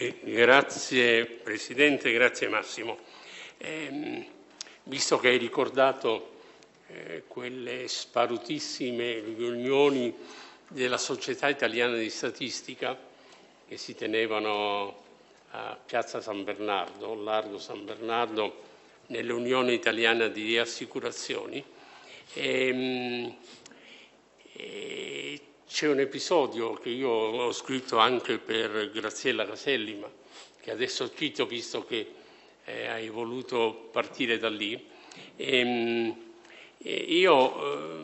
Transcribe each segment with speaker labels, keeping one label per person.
Speaker 1: Eh, grazie Presidente, grazie Massimo. Eh, visto che hai ricordato eh, quelle sparutissime riunioni della Società Italiana di Statistica che si tenevano a Piazza San Bernardo, Largo San Bernardo, nell'Unione Italiana di Assicurazioni, e, ehm, e eh, c'è un episodio che io ho scritto anche per Graziella Caselli, ma che adesso cito visto che eh, hai voluto partire da lì. E, ehm, e io eh,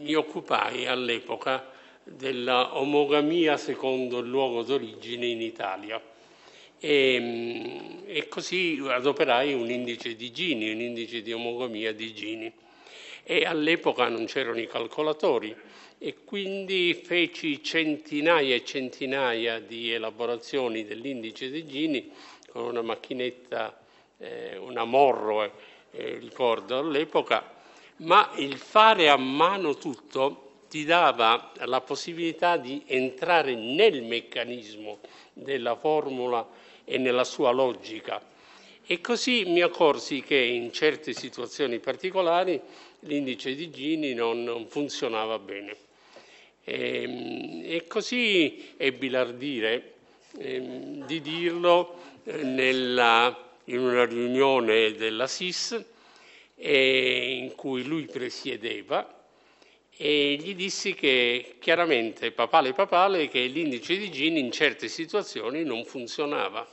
Speaker 1: mi occupai all'epoca della omogamia secondo il luogo d'origine in Italia. E, ehm, e, così adoperai un indice di Gini, un indice di omogamia di Gini e all'epoca non c'erano i calcolatori e quindi feci centinaia e centinaia di elaborazioni dell'indice di Gini con una macchinetta, eh, una Morro, eh, eh, ricordo all'epoca, ma il fare a mano tutto ti dava la possibilità di entrare nel meccanismo della formula e nella sua logica. E così mi accorsi che in certe situazioni particolari l'indice di Gini non funzionava bene. E, ehm, e così ebbi l'ardire eh, di dirlo eh, nella, in una riunione della SIS eh, in cui lui presiedeva e gli dissi che chiaramente papale papale che l'indice di Gini in certe situazioni non funzionava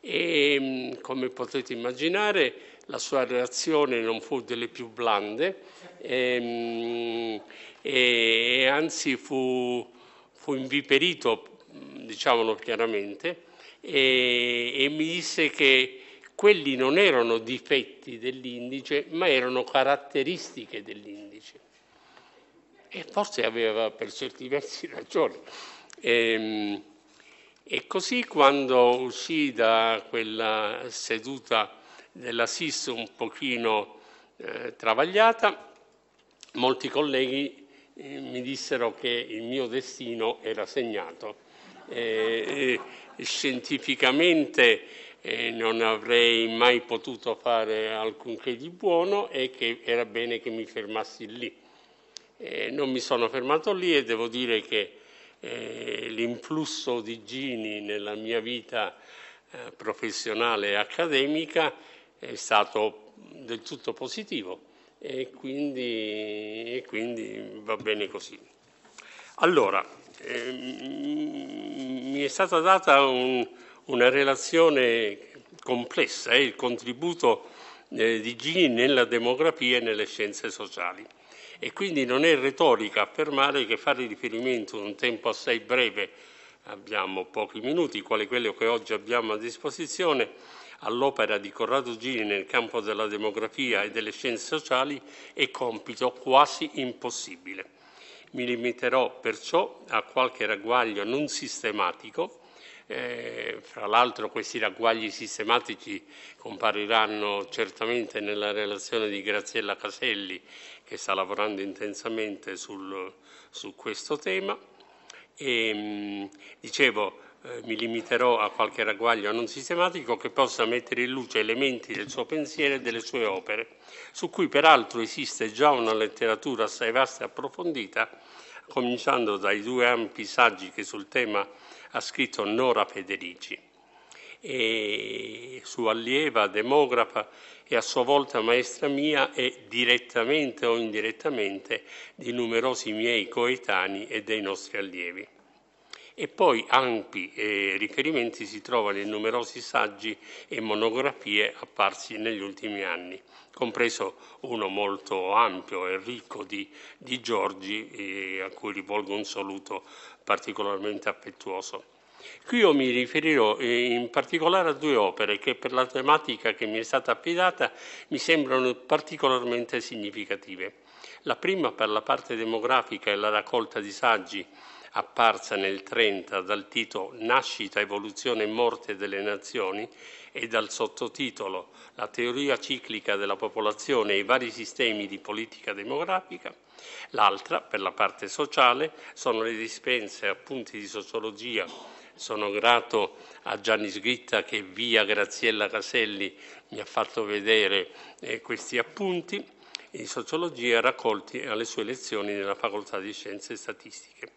Speaker 1: e ehm, come potete immaginare la sua reazione non fu delle più blande ehm, e, e anzi fu, fu, inviperito, diciamolo chiaramente, e, e mi disse che quelli non erano difetti dell'indice, ma erano caratteristiche dell'indice. E forse aveva per certi versi ragione. E, ehm, e così quando uscì da quella seduta della SIS un pochino eh, travagliata, molti colleghi eh, mi dissero che il mio destino era segnato. Eh, eh scientificamente eh, non avrei mai potuto fare alcunché di buono e che era bene che mi fermassi lì. Eh, non mi sono fermato lì e devo dire che l'influsso di Gini nella mia vita professionale e accademica è stato del tutto positivo e quindi, e quindi va bene così. Allora, eh, mi è stata data un, una relazione complessa, eh, il contributo eh, di Gini nella demografia e nelle scienze sociali. E quindi non è retorica affermare che fare riferimento in un tempo assai breve, abbiamo pochi minuti, quale quello che oggi abbiamo a disposizione, all'opera di Corrado Gini nel campo della demografia e delle scienze sociali è compito quasi impossibile. Mi limiterò perciò a qualche ragguaglio non sistematico, eh, fra l'altro questi ragguagli sistematici compariranno certamente nella relazione di Graziella Caselli che sta lavorando intensamente sul, su questo tema. E, ehm, dicevo, eh, mi limiterò a qualche ragguaglio non sistematico che possa mettere in luce elementi del suo pensiero e delle sue opere, su cui peraltro esiste già una letteratura assai vasta e approfondita, cominciando dai due ampi saggi che sul tema ha scritto Nora Federici e sua allieva, demografa e a sua volta maestra mia e direttamente o indirettamente di numerosi miei coetanei e dei nostri allievi e poi ampi eh, riferimenti si trovano in numerosi saggi e monografie apparsi negli ultimi anni, compreso uno molto ampio e ricco di, di Giorgi, eh, a cui rivolgo un saluto particolarmente affettuoso. Qui io mi riferirò eh, in particolare a due opere che per la tematica che mi è stata affidata mi sembrano particolarmente significative. La prima per la parte demografica e la raccolta di saggi apparsa nel 30 dal titolo Nascita, evoluzione e morte delle nazioni e dal sottotitolo La teoria ciclica della popolazione e i vari sistemi di politica demografica, l'altra, per la parte sociale, sono le dispense appunti di sociologia sono grato a Gianni Sgritta che via Graziella Caselli mi ha fatto vedere eh, questi appunti di sociologia raccolti alle sue lezioni nella Facoltà di Scienze Statistiche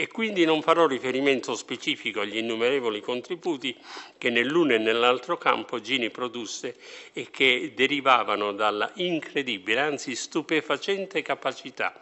Speaker 1: e quindi non farò riferimento specifico agli innumerevoli contributi che nell'uno e nell'altro campo Gini produsse e che derivavano dalla incredibile, anzi stupefacente capacità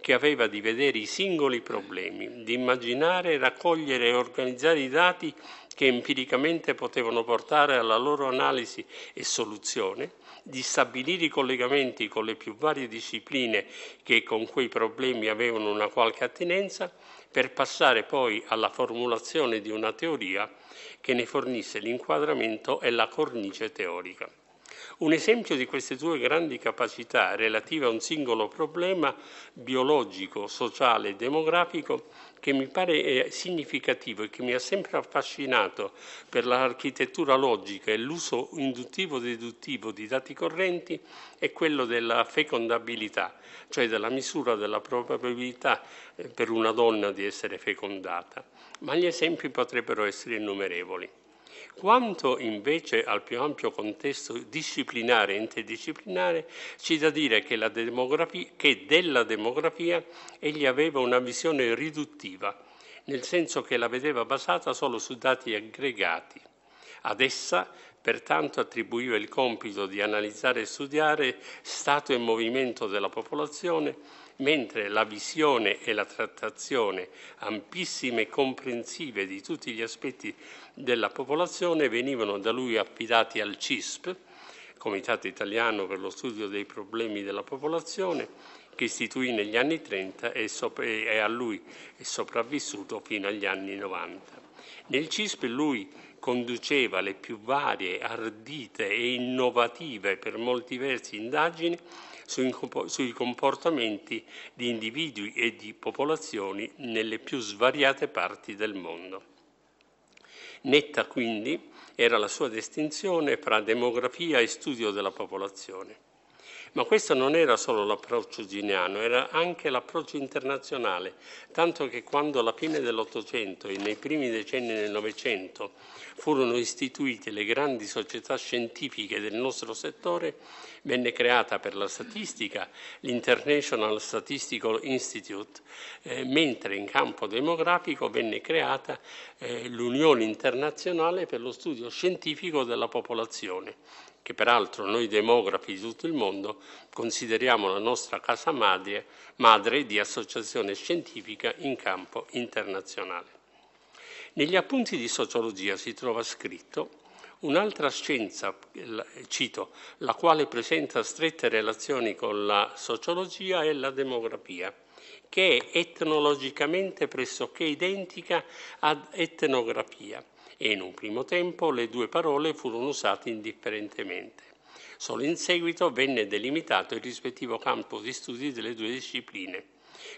Speaker 1: che aveva di vedere i singoli problemi, di immaginare, raccogliere e organizzare i dati che empiricamente potevano portare alla loro analisi e soluzione, di stabilire i collegamenti con le più varie discipline che con quei problemi avevano una qualche attinenza per passare poi alla formulazione di una teoria che ne fornisse l'inquadramento e la cornice teorica. Un esempio di queste due grandi capacità relative a un singolo problema biologico, sociale e demografico che mi pare significativo e che mi ha sempre affascinato per l'architettura logica e l'uso induttivo-deduttivo di dati correnti è quello della fecondabilità, cioè della misura della probabilità eh, per una donna di essere fecondata. Ma gli esempi potrebbero essere innumerevoli. Quanto invece al più ampio contesto disciplinare e interdisciplinare, c'è da dire che, che della demografia egli aveva una visione riduttiva, nel senso che la vedeva basata solo su dati aggregati. Ad essa Pertanto attribuiva il compito di analizzare e studiare stato e movimento della popolazione mentre la visione e la trattazione ampissime e comprensive di tutti gli aspetti della popolazione venivano da lui affidati al CISP, Comitato Italiano per lo Studio dei Problemi della Popolazione, che istituì negli anni 30 e, sopra- e a lui è sopravvissuto fino agli anni 90. Nel CISP lui conduceva le più varie, ardite e innovative per molti versi indagini sui comportamenti di individui e di popolazioni nelle più svariate parti del mondo. Netta quindi era la sua distinzione fra demografia e studio della popolazione. Ma questo non era solo l'approccio giniano, era anche l'approccio internazionale, tanto che quando alla fine dell'Ottocento e nei primi decenni del Novecento furono istituite le grandi società scientifiche del nostro settore, venne creata per la statistica l'International Statistical Institute, eh, mentre in campo demografico venne creata eh, l'Unione Internazionale per lo Studio Scientifico della Popolazione, che peraltro noi demografi di tutto il mondo consideriamo la nostra casa madre, madre di associazione scientifica in campo internazionale. Negli appunti di sociologia si trova scritto Un'altra scienza, cito, la quale presenta strette relazioni con la sociologia è la demografia, che è etnologicamente pressoché identica ad etnografia, e in un primo tempo le due parole furono usate indifferentemente. Solo in seguito venne delimitato il rispettivo campo di studi delle due discipline.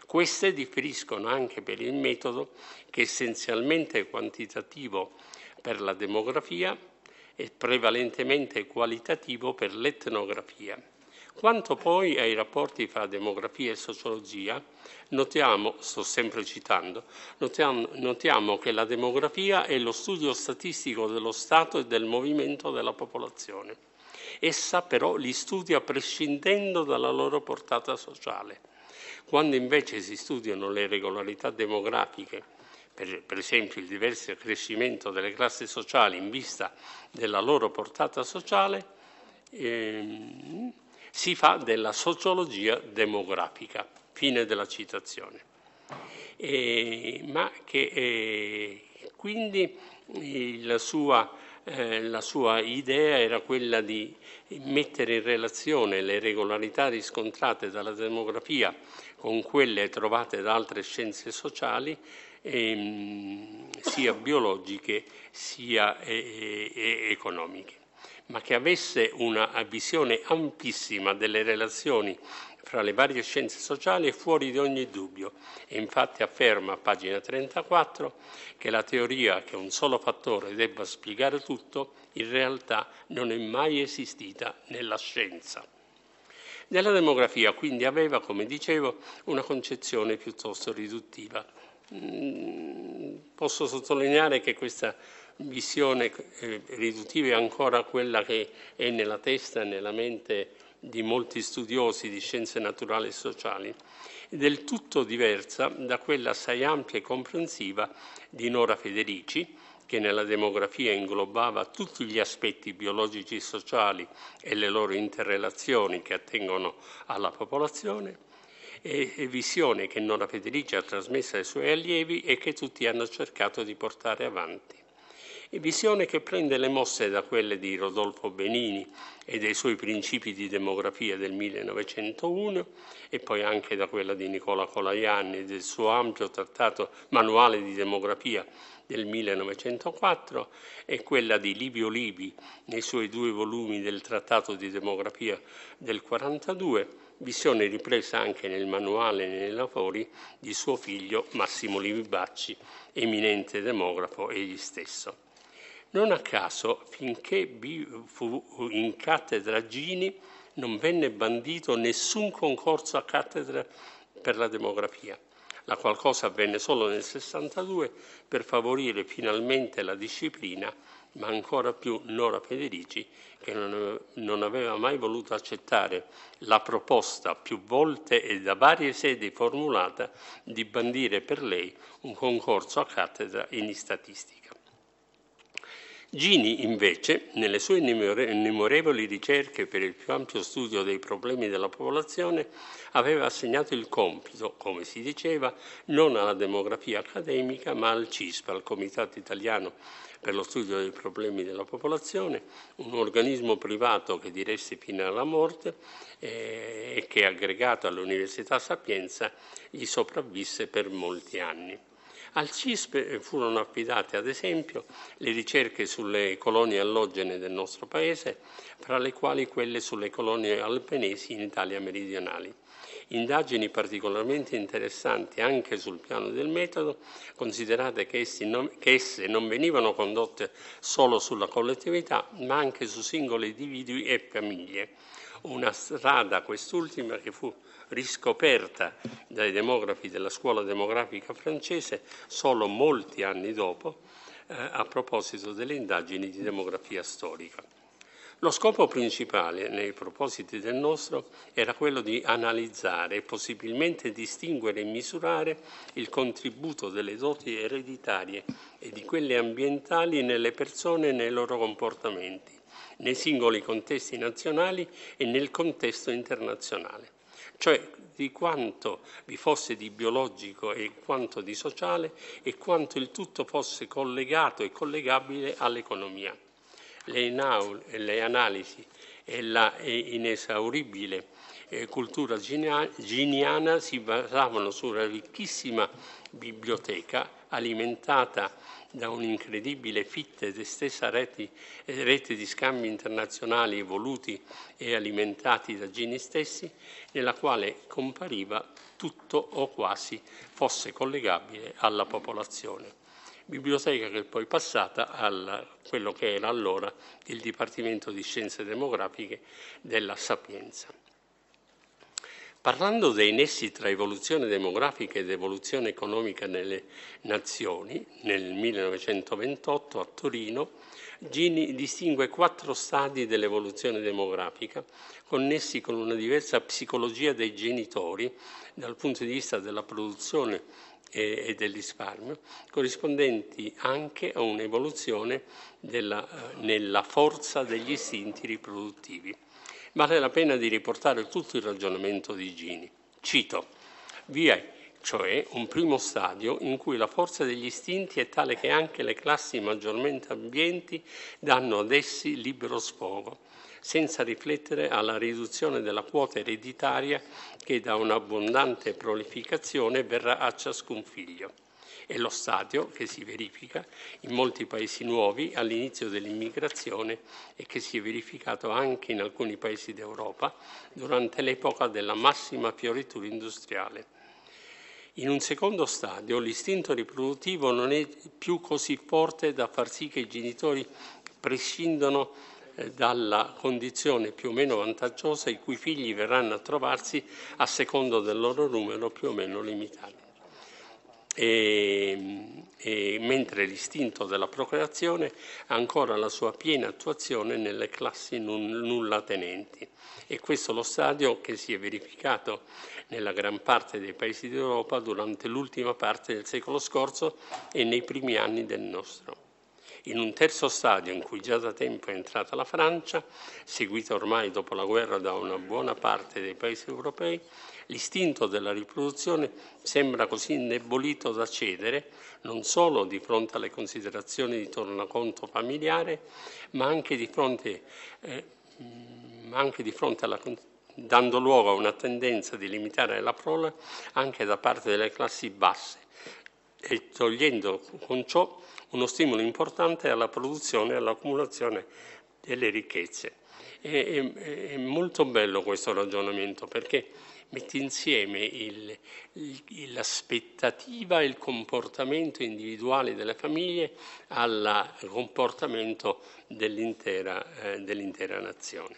Speaker 1: Queste differiscono anche per il metodo che è essenzialmente quantitativo per la demografia e prevalentemente qualitativo per l'etnografia. Quanto poi ai rapporti fra demografia e sociologia, notiamo, sto sempre citando, notiamo, notiamo che la demografia è lo studio statistico dello Stato e del movimento della popolazione. Essa però li studia prescindendo dalla loro portata sociale. Quando invece si studiano le regolarità demografiche, per, per, esempio il diverso crescimento delle classi sociali in vista della loro portata sociale, ehm, si fa della sociologia demografica. Fine della citazione. E, ma che eh, quindi la sua, eh, la sua idea era quella di mettere in relazione le regolarità riscontrate dalla demografia con quelle trovate da altre scienze sociali ehm, sia biologiche sia eh, eh, economiche ma che avesse una visione ampissima delle relazioni fra le varie scienze sociali è fuori di ogni dubbio e infatti afferma, a pagina 34, che la teoria che un solo fattore debba spiegare tutto in realtà non è mai esistita nella scienza. Nella demografia quindi aveva, come dicevo, una concezione piuttosto riduttiva. Mm, posso sottolineare che questa visione eh, riduttiva è ancora quella che è nella testa e nella mente di molti studiosi di scienze naturali e sociali, del tutto diversa da quella assai ampia e comprensiva di Nora Federici, che nella demografia inglobava tutti gli aspetti biologici e sociali e le loro interrelazioni che attengono alla popolazione, e visione che Nora Federici ha trasmesso ai suoi allievi e che tutti hanno cercato di portare avanti e visione che prende le mosse da quelle di Rodolfo Benini e dei suoi principi di demografia del 1901 e poi anche da quella di Nicola Colaianni e del suo ampio trattato manuale di demografia del 1904 e quella di Livio Libi nei suoi due volumi del trattato di demografia del 1942 visione ripresa anche nel manuale e nei lavori di suo figlio Massimo Bacci, eminente demografo egli stesso. Non a caso, finché fu in cattedra Gini, non venne bandito nessun concorso a cattedra per la demografia. La qualcosa avvenne solo nel 62 per favorire finalmente la disciplina, ma ancora più Nora Federici, che non aveva mai voluto accettare la proposta più volte e da varie sedi formulata di bandire per lei un concorso a cattedra in statistica. Gini, invece, nelle sue innumerevoli ricerche per il più ampio studio dei problemi della popolazione, aveva assegnato il compito, come si diceva, non alla demografia accademica, ma al CISP, al Comitato Italiano per lo studio dei problemi della popolazione, un organismo privato che diresse fino alla morte eh, e che aggregato all'Università Sapienza gli sopravvisse per molti anni. Al CISP eh, furono affidate, ad esempio, le ricerche sulle colonie allogene del nostro Paese, fra le quali quelle sulle colonie alpenesi in Italia meridionali. Indagini particolarmente interessanti anche sul piano del metodo, considerate che, non, che esse non venivano condotte solo sulla collettività, ma anche su singoli individui e famiglie una strada, quest'ultima, che fu riscoperta dai demografi della scuola demografica francese solo molti anni dopo, eh, a proposito delle indagini di demografia storica. Lo scopo principale nei propositi del nostro era quello di analizzare e possibilmente distinguere e misurare il contributo delle doti ereditarie e di quelle ambientali nelle persone e nei loro comportamenti nei singoli contesti nazionali e nel contesto internazionale, cioè di quanto vi fosse di biologico e quanto di sociale e quanto il tutto fosse collegato e collegabile all'economia. Le, le analisi e la inesauribile eh, cultura giniana si basavano su una ricchissima biblioteca alimentata da un'incredibile fitta ed estesa rete, rete di scambi internazionali evoluti e alimentati da Gini stessi, nella quale compariva tutto o quasi fosse collegabile alla popolazione biblioteca che è poi passata a quello che era allora il Dipartimento di Scienze Demografiche della Sapienza. Parlando dei nessi tra evoluzione demografica ed evoluzione economica nelle nazioni, nel 1928 a Torino, Gini distingue quattro stadi dell'evoluzione demografica, connessi con una diversa psicologia dei genitori dal punto di vista della produzione e, del risparmio, corrispondenti anche a un'evoluzione della, eh, nella forza degli istinti riproduttivi. Vale la pena di riportare tutto il ragionamento di Gini. Cito, vi è cioè un primo stadio in cui la forza degli istinti è tale che anche le classi maggiormente ambienti danno ad essi libero sfogo, senza riflettere alla riduzione della quota ereditaria che da un'abbondante prolificazione verrà a ciascun figlio. È lo stadio che si verifica in molti paesi nuovi all'inizio dell'immigrazione e che si è verificato anche in alcuni paesi d'Europa durante l'epoca della massima fioritura industriale. In un secondo stadio l'istinto riproduttivo non è più così forte da far sì che i genitori prescindano eh, dalla condizione più o meno vantaggiosa i cui figli verranno a trovarsi a secondo del loro numero più o meno limitato e, e mentre l'istinto della procreazione ha ancora la sua piena attuazione nelle classi nullatenenti. E questo lo stadio che si è verificato nella gran parte dei paesi d'Europa durante l'ultima parte del secolo scorso e nei primi anni del nostro. In un terzo stadio in cui già da tempo è entrata la Francia, seguita ormai dopo la guerra da una buona parte dei paesi europei, l'istinto della riproduzione sembra così indebolito da cedere non solo di fronte alle considerazioni di tornaconto familiare, ma anche di fronte, eh, anche di fronte alla dando luogo a una tendenza di limitare la prole anche da parte delle classi basse, e togliendo con ciò uno stimolo importante alla produzione e all'accumulazione delle ricchezze. È, è, è, molto bello questo ragionamento perché mette insieme il, il, l'aspettativa e il comportamento individuale delle famiglie al comportamento dell'intera, eh, dell'intera nazione.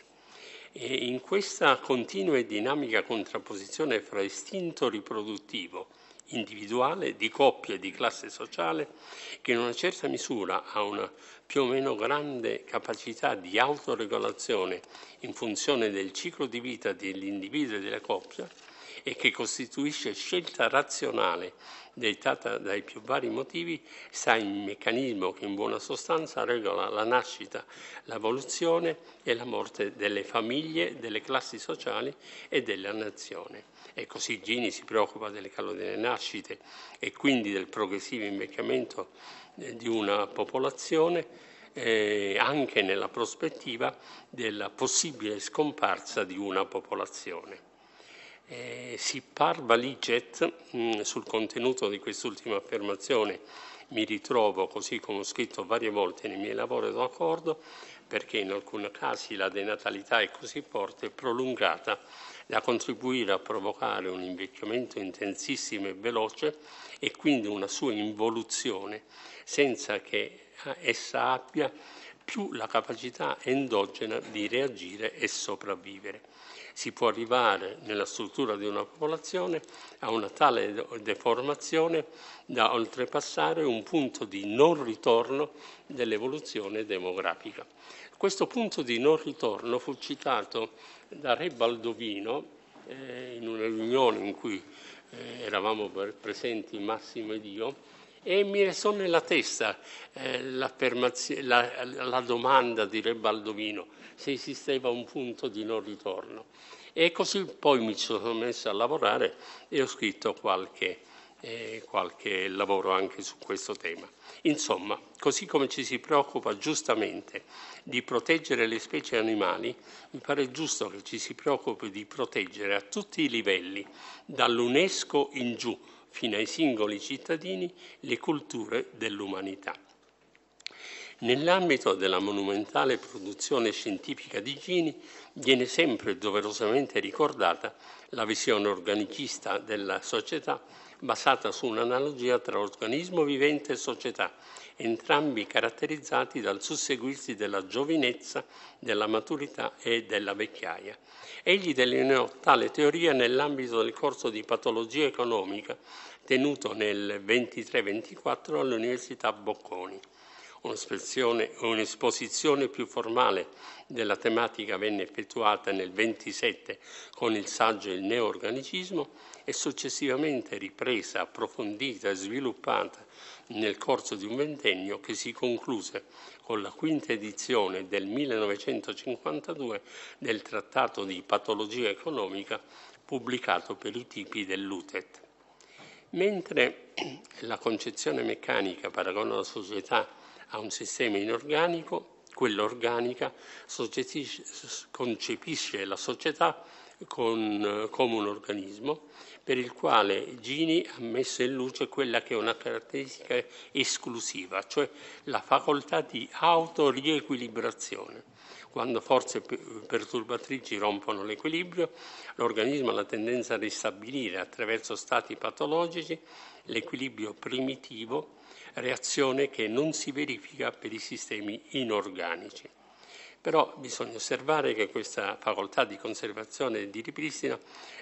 Speaker 1: E in questa continua e dinamica contrapposizione fra istinto riproduttivo individuale, di coppia e di classe sociale che in una certa misura ha una più o meno grande capacità di autoregolazione in funzione del ciclo di vita dell'individuo e della coppia e che costituisce scelta razionale dettata dai più vari motivi, sta in meccanismo che in buona sostanza regola la nascita, l'evoluzione e la morte delle famiglie, delle classi sociali e della nazione. E così Gini si preoccupa delle calore nascite e quindi del progressivo invecchiamento eh, di una popolazione, eh, anche nella prospettiva della possibile scomparsa di una popolazione. Eh, si parva l'IGET mm, sul contenuto di quest'ultima affermazione mi ritrovo, così come ho scritto varie volte nei miei lavori d'accordo, perché in alcuni casi la denatalità è così forte e prolungata da contribuire a provocare un invecchiamento intensissimo e veloce e quindi una sua involuzione, senza che eh, essa abbia più la capacità endogena di reagire e sopravvivere si può arrivare nella struttura di una popolazione a una tale deformazione da oltrepassare un punto di non ritorno dell'evoluzione demografica. Questo punto di non ritorno fu citato da Re Baldovino eh, in una riunione in cui eh, eravamo presenti Massimo ed io, e mi restò nella testa eh, la, la, domanda di Re Baldovino se esisteva un punto di non ritorno. E così poi mi sono messo a lavorare e ho scritto qualche, eh, qualche lavoro anche su questo tema. Insomma, così come ci si preoccupa giustamente di proteggere le specie animali, mi pare giusto che ci si preoccupi di proteggere a tutti i livelli, dall'UNESCO in giù, fino ai singoli cittadini, le culture dell'umanità. Nell'ambito della monumentale produzione scientifica di Gini viene sempre doverosamente ricordata la visione organicista della società basata su un'analogia tra organismo vivente e società, entrambi caratterizzati dal susseguirsi della giovinezza, della maturità e della vecchiaia. Egli delineò tale teoria nell'ambito del corso di patologia economica tenuto nel 23-24 all'Università Bocconi. Un'esposizione più formale della tematica venne effettuata nel 27 con il saggio Il neoorganicismo e successivamente ripresa, approfondita e sviluppata nel corso di un ventennio che si concluse con la quinta edizione del 1952 del Trattato di Patologia Economica pubblicato per i tipi dell'UTET. Mentre la concezione meccanica paragona la società a un sistema inorganico, quella organica concepisce la società con, eh, come un organismo per il quale Gini ha messo in luce quella che è una caratteristica esclusiva, cioè la facoltà di autoriequilibrazione. Quando forze perturbatrici rompono l'equilibrio, l'organismo ha la tendenza a ristabilire attraverso stati patologici l'equilibrio primitivo, reazione che non si verifica per i sistemi inorganici. Però bisogna osservare che questa facoltà di conservazione e di ripristino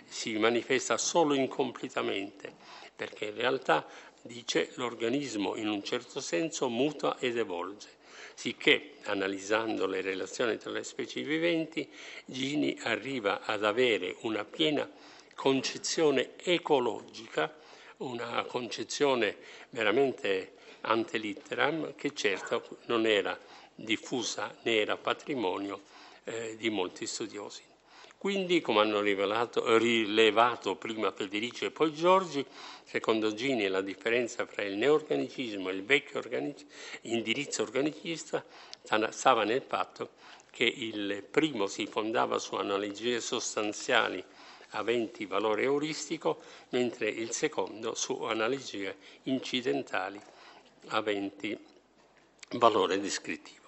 Speaker 1: si manifesta solo incompletamente, perché in realtà, dice, l'organismo in un certo senso muta ed evolve. Sicché, analizzando le relazioni tra le specie viventi, Gini arriva ad avere una piena concezione ecologica, una concezione veramente ante litteram, che certo non era diffusa ne era patrimonio eh, di molti studiosi. Quindi, come hanno rivelato, rilevato prima Federici e poi Giorgi, secondo Gini la differenza tra il neorganicismo e il vecchio organic- indirizzo organicista stava nel fatto che il primo si fondava su analogie sostanziali aventi valore euristico, mentre il secondo su analogie incidentali aventi valore descrittivo.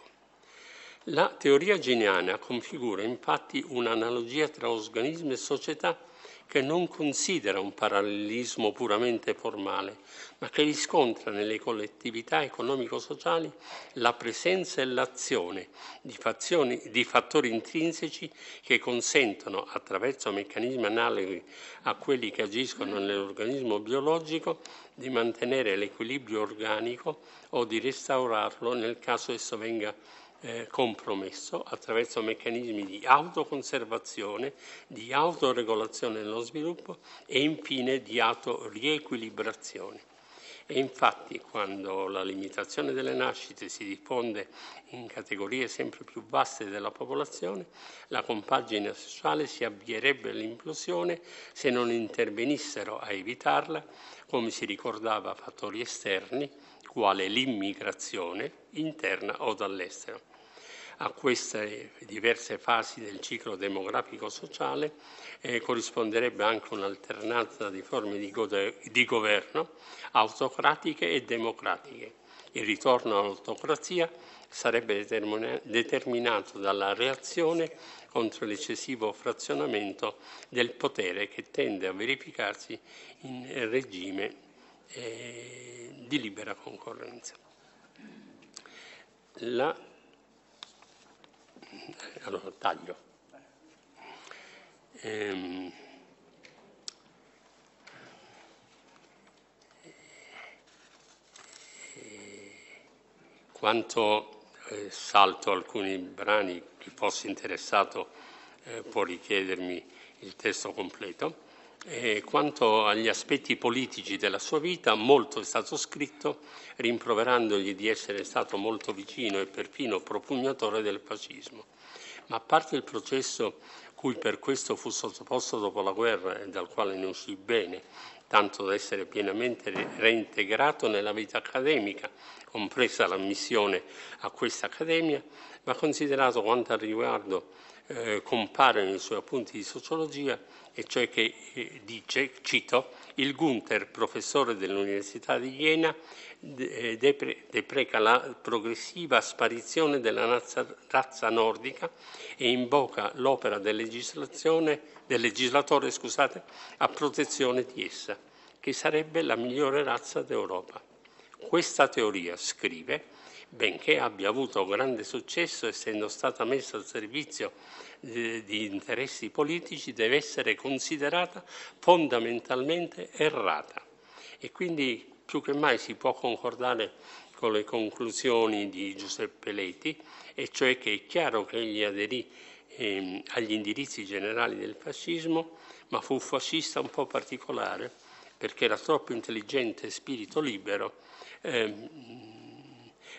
Speaker 1: La teoria geniana configura infatti un'analogia tra organismo e società che non considera un parallelismo puramente formale, ma che riscontra nelle collettività economico-sociali la presenza e l'azione di, fazioni, di fattori intrinseci che consentono, attraverso meccanismi analoghi a quelli che agiscono nell'organismo biologico, di mantenere l'equilibrio organico o di restaurarlo nel caso esso venga eh, compromesso attraverso meccanismi di autoconservazione, di autoregolazione nello sviluppo e infine di autoriequilibrazione. E infatti quando la limitazione delle nascite si diffonde in categorie sempre più basse della popolazione, la compagine sociale si avvierebbe all'implosione se non intervenissero a evitarla, come si ricordava, fattori esterni, quale l'immigrazione interna o dall'estero a queste diverse fasi del ciclo demografico-sociale eh, corrisponderebbe anche un'alternanza di forme di, gode- di governo autocratiche e democratiche. Il ritorno all'autocrazia sarebbe determinato dalla reazione contro l'eccessivo frazionamento del potere che tende a verificarsi in regime eh, di libera concorrenza. La peccato taglio. Ehm, eh, quanto eh, salto alcuni brani, chi fosse interessato eh, può richiedermi il testo completo. E quanto agli aspetti politici della sua vita, molto è stato scritto rimproverandogli di essere stato molto vicino e perfino propugnatore del fascismo ma a parte il processo cui per questo fu sottoposto dopo la guerra e dal quale ne uscì bene, tanto da essere pienamente reintegrato nella vita accademica, compresa l'ammissione a questa accademia, va considerato quanto al riguardo eh, compare nei suoi appunti di sociologia, e cioè che eh, dice, cito, il Gunther, professore dell'Università di Iena, eh, depreca la progressiva sparizione della razza, razza nordica e invoca l'opera del, del legislatore scusate, a protezione di essa, che sarebbe la migliore razza d'Europa. Questa teoria, scrive, benché abbia avuto grande successo essendo stata messa al servizio eh, di interessi politici, deve essere considerata fondamentalmente errata. E quindi più che mai si può concordare con le conclusioni di Giuseppe Leti, e cioè che è chiaro che egli aderì eh, agli indirizzi generali del fascismo, ma fu fascista un po' particolare, perché era troppo intelligente e spirito libero. Eh,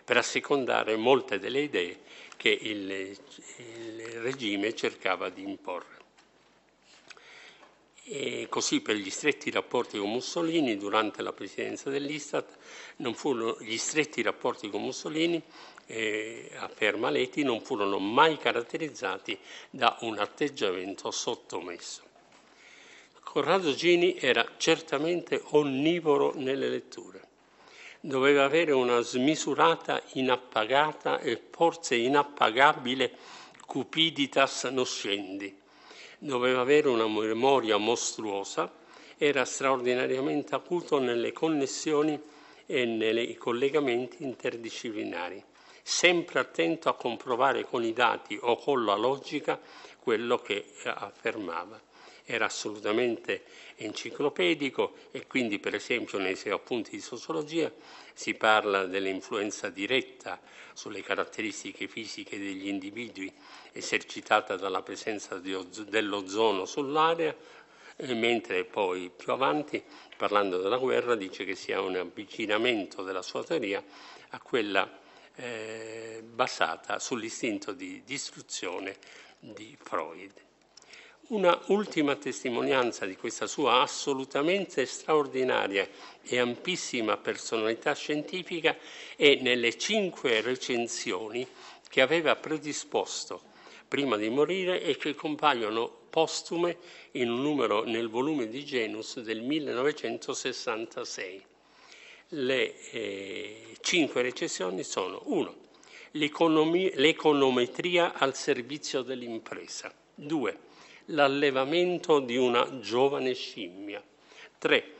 Speaker 1: per assecondare molte delle idee che il, il regime cercava di imporre. E così per gli stretti rapporti con Mussolini durante la presidenza dell'Istat non furono gli stretti rapporti con Mussolini eh, afferma Leti non furono mai caratterizzati da un atteggiamento sottomesso. Corrado Gini era certamente onnivoro nelle letture doveva avere una smisurata, inappagata e forse inappagabile cupiditas noscendi. Doveva avere una memoria mostruosa, era straordinariamente acuto nelle connessioni e nei collegamenti interdisciplinari, sempre attento a comprovare con i dati o con la logica quello che eh, affermava. Era assolutamente enciclopedico e quindi per esempio nei suoi appunti di sociologia si parla dell'influenza diretta sulle caratteristiche fisiche degli individui esercitata dalla presenza dell'ozono sull'area, eh, mentre poi più avanti, parlando della guerra, dice che sia un avvicinamento della sua teoria a quella eh, basata sull'istinto di distruzione di Freud. Una ultima testimonianza di questa sua assolutamente straordinaria e ampissima personalità scientifica è nelle cinque recensioni che aveva predisposto prima di morire e che compaiono postume in un numero nel volume di Genus del 1966. Le eh, cinque recensioni sono 1. L'econometria al servizio dell'impresa. 2 l'allevamento di una giovane scimmia. 3.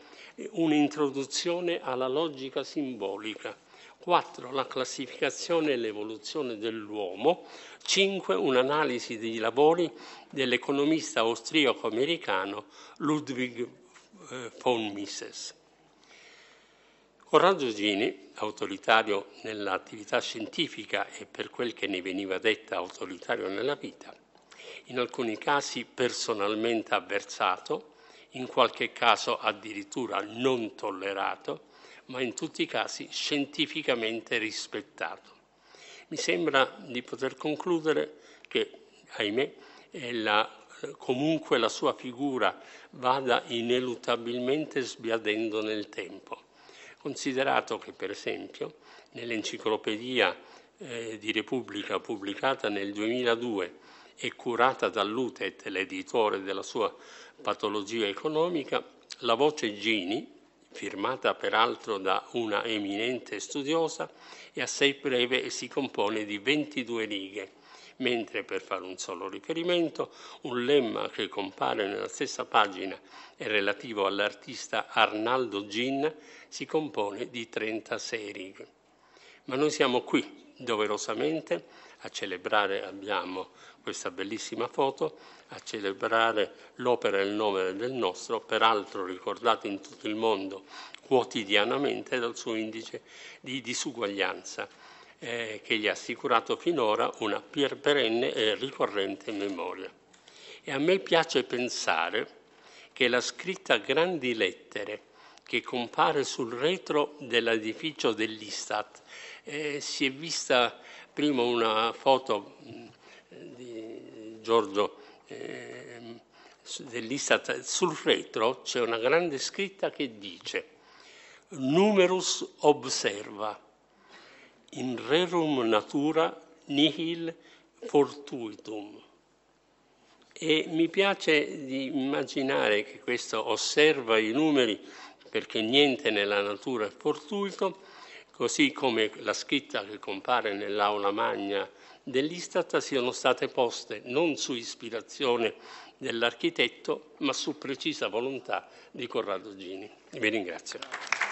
Speaker 1: Un'introduzione alla logica simbolica. 4. La classificazione e l'evoluzione dell'uomo. 5. Un'analisi dei lavori dell'economista austriaco-americano Ludwig eh, von Mises. Corrado Gini, autoritario nell'attività scientifica e per quel che ne veniva detta autoritario nella vita, in alcuni casi personalmente avversato, in qualche caso addirittura non tollerato, ma in tutti i casi scientificamente rispettato. Mi sembra di poter concludere che, ahimè, eh, la, eh, comunque la sua figura vada ineluttabilmente sbiadendo nel tempo, considerato che, per esempio, nell'enciclopedia eh, di Repubblica pubblicata nel 2002 e curata dall'UTET, l'editore della sua patologia economica, la voce Gini, firmata peraltro da una eminente studiosa, è assai breve e si compone di 22 righe, mentre per fare un solo riferimento, un lemma che compare nella stessa pagina e relativo all'artista Arnaldo Gin si compone di 36 righe. Ma noi siamo qui, doverosamente, a celebrare abbiamo questa bellissima foto a celebrare l'opera e il nome del nostro, peraltro ricordato in tutto il mondo quotidianamente dal suo indice di disuguaglianza eh, che gli ha assicurato finora una perenne e ricorrente memoria. E a me piace pensare che la scritta a grandi lettere che compare sul retro dell'edificio dell'Istat eh, si è vista prima una foto di Giorgio eh, dell'Istat, sul retro c'è una grande scritta che dice Numerus observa, in rerum natura nihil fortuitum. E mi piace di immaginare che questo osserva i numeri perché niente nella natura è fortuito, così come la scritta che compare nell'aula magna dell'Istat siano state poste non su ispirazione dell'architetto, ma su precisa volontà di Corrado Gini. Vi ringrazio.